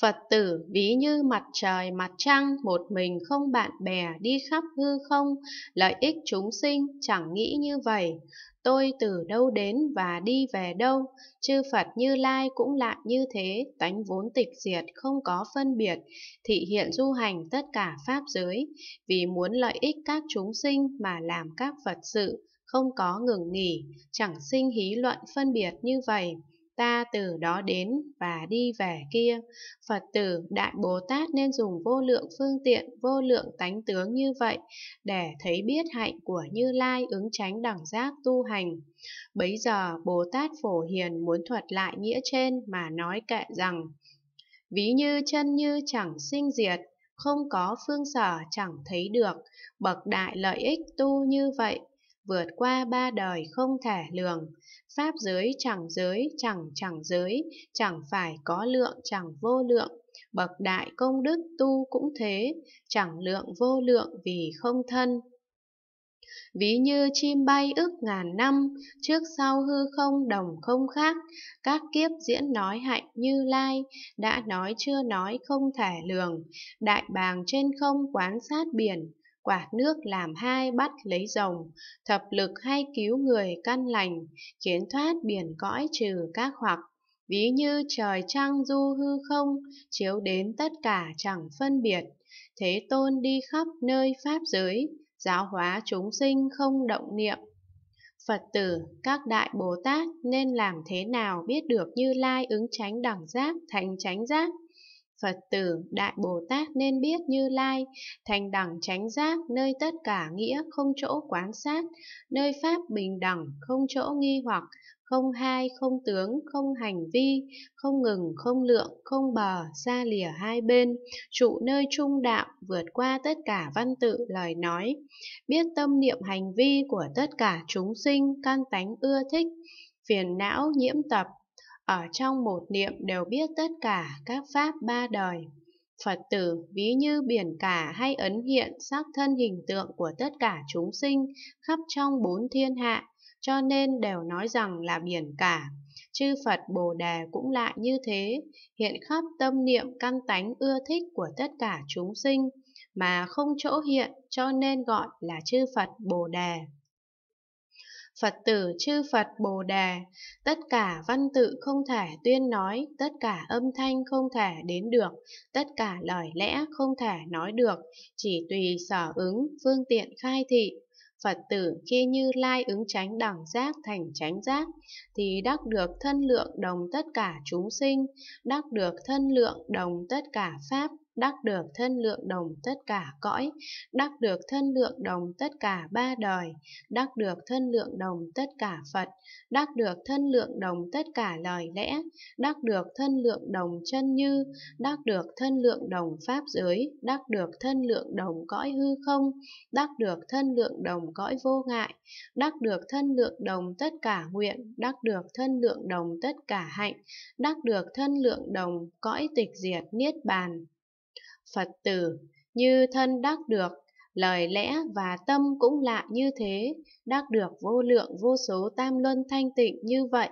Phật tử ví như mặt trời mặt trăng một mình không bạn bè đi khắp hư không, lợi ích chúng sinh chẳng nghĩ như vậy. Tôi từ đâu đến và đi về đâu, chư Phật như Lai cũng lại như thế, tánh vốn tịch diệt không có phân biệt, thị hiện du hành tất cả Pháp giới, vì muốn lợi ích các chúng sinh mà làm các Phật sự, không có ngừng nghỉ, chẳng sinh hí luận phân biệt như vậy ta từ đó đến và đi về kia. Phật tử Đại Bồ Tát nên dùng vô lượng phương tiện, vô lượng tánh tướng như vậy để thấy biết hạnh của Như Lai ứng tránh đẳng giác tu hành. Bấy giờ Bồ Tát Phổ Hiền muốn thuật lại nghĩa trên mà nói kệ rằng Ví như chân như chẳng sinh diệt, không có phương sở chẳng thấy được, bậc đại lợi ích tu như vậy vượt qua ba đời không thể lường. Pháp giới chẳng giới, chẳng chẳng giới, chẳng phải có lượng chẳng vô lượng. Bậc đại công đức tu cũng thế, chẳng lượng vô lượng vì không thân. Ví như chim bay ước ngàn năm, trước sau hư không đồng không khác, các kiếp diễn nói hạnh như lai, đã nói chưa nói không thể lường, đại bàng trên không quán sát biển, quạt nước làm hai bắt lấy rồng, thập lực hay cứu người căn lành, khiến thoát biển cõi trừ các hoặc. Ví như trời trăng du hư không, chiếu đến tất cả chẳng phân biệt. Thế tôn đi khắp nơi pháp giới, giáo hóa chúng sinh không động niệm. Phật tử, các đại Bồ Tát nên làm thế nào biết được Như Lai ứng tránh đẳng giác, thành tránh giác? Phật tử, Đại Bồ Tát nên biết Như Lai, thành đẳng tránh giác, nơi tất cả nghĩa không chỗ quán sát, nơi Pháp bình đẳng, không chỗ nghi hoặc, không hai, không tướng, không hành vi, không ngừng, không lượng, không bờ, xa lìa hai bên, trụ nơi trung đạo, vượt qua tất cả văn tự lời nói, biết tâm niệm hành vi của tất cả chúng sinh, căn tánh ưa thích, phiền não nhiễm tập ở trong một niệm đều biết tất cả các pháp ba đời. Phật tử ví như biển cả hay ấn hiện sắc thân hình tượng của tất cả chúng sinh khắp trong bốn thiên hạ, cho nên đều nói rằng là biển cả. Chư Phật Bồ Đề cũng lại như thế, hiện khắp tâm niệm căn tánh ưa thích của tất cả chúng sinh, mà không chỗ hiện cho nên gọi là chư Phật Bồ Đề. Phật tử chư Phật Bồ đề tất cả văn tự không thể tuyên nói, tất cả âm thanh không thể đến được, tất cả lời lẽ không thể nói được, chỉ tùy sở ứng, phương tiện khai thị. Phật tử khi như lai ứng tránh đẳng giác thành tránh giác, thì đắc được thân lượng đồng tất cả chúng sinh, đắc được thân lượng đồng tất cả pháp, đắc được thân lượng đồng tất cả cõi, đắc được thân lượng đồng tất cả ba đời, đắc được thân lượng đồng tất cả Phật, đắc được thân lượng đồng tất cả lời lẽ, đắc được thân lượng đồng chân như, đắc được thân lượng đồng pháp giới, đắc được thân lượng đồng cõi hư không, đắc được thân lượng đồng cõi vô ngại, đắc được thân lượng đồng tất cả nguyện, đắc được thân lượng đồng tất cả hạnh, đắc được thân lượng đồng cõi tịch diệt niết bàn. Phật tử, như thân đắc được, lời lẽ và tâm cũng lạ như thế, đắc được vô lượng vô số tam luân thanh tịnh như vậy.